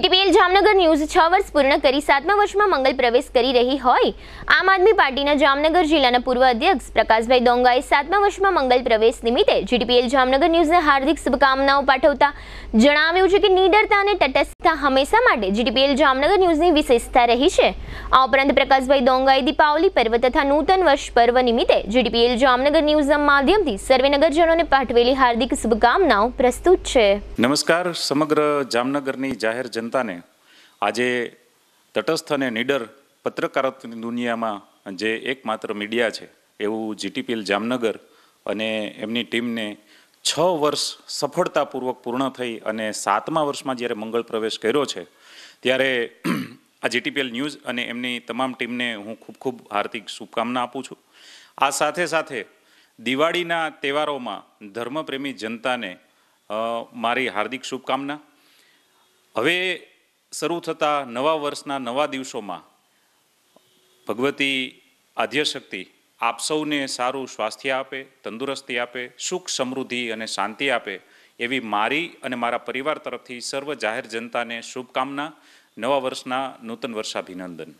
GTPL Jamnagar news છ વર્ષ પૂર્ણ કરી સાતમા વર્ષમાં મંગલ પ્રવેશ કરી રહી હોય આમ આદમી પાર્ટીના જામનગર જિલ્લાના પૂર્વ અધ્યક્ષ પ્રકાશભાઈ દોંગાએ સાતમા વર્ષમાં મંગલ પ્રવેશ નિમિત્તે જીટીપીએલ જામનગર ન્યૂઝને હાર્દિક શુભકામનાઓ પાઠવતા જણાવ્યું છે કે નીડરતા અને તટસ્થતા હંમેશા માટે જીટીપીએલ જામનગર ન્યૂઝની વિશેષતા રહી છે આ ઉપરાંત પ્રકાશભાઈ દોંગાએ દીપાવલી પર્વ તથા નૂતન વર્ષ પર્વ નિમિત્તે જીટીપીએલ જામનગર ન્યૂઝના માધ્યમથી સર્વે નગરજનોને પાઠવેલી હાર્દિક શુભકામનાઓ પ્રસ્તુત છે નમસ્કાર સમગ્ર જામનગરની જાહેર જનતાને આજે તટસ્થ અને નીડર પત્રકારત્વની દુનિયામાં જે એકમાત્ર મીડિયા છે એવું જીટીપીએલ જામનગર અને એમની ટીમને છ વર્ષ સફળતાપૂર્વક પૂર્ણ થઈ અને સાતમા વર્ષમાં જ્યારે મંગળ પ્રવેશ કર્યો છે ત્યારે આ જીટીપીએલ ન્યૂઝ અને એમની તમામ ટીમને હું ખૂબ ખૂબ હાર્દિક શુભકામના આપું છું આ સાથે સાથે દિવાળીના તહેવારોમાં ધર્મપ્રેમી જનતાને મારી હાર્દિક શુભકામના હવે શરૂ થતા નવા વર્ષના નવા દિવસોમાં ભગવતી આધ્યશક્તિ આપ સૌને સારું સ્વાસ્થ્ય આપે તંદુરસ્તી આપે સુખ સમૃદ્ધિ અને શાંતિ આપે એવી મારી અને મારા પરિવાર તરફથી સર્વ જાહેર જનતાને શુભકામના નવા વર્ષના નૂતન વર્ષાભિનંદન